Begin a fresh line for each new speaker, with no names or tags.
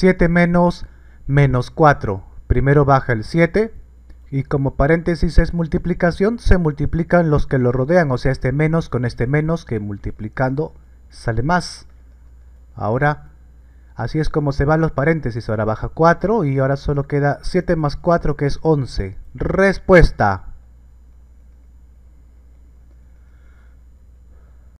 7 menos menos 4. Primero baja el 7 y como paréntesis es multiplicación, se multiplican los que lo rodean, o sea, este menos con este menos que multiplicando sale más. Ahora, así es como se van los paréntesis, ahora baja 4 y ahora solo queda 7 más 4 que es 11. Respuesta.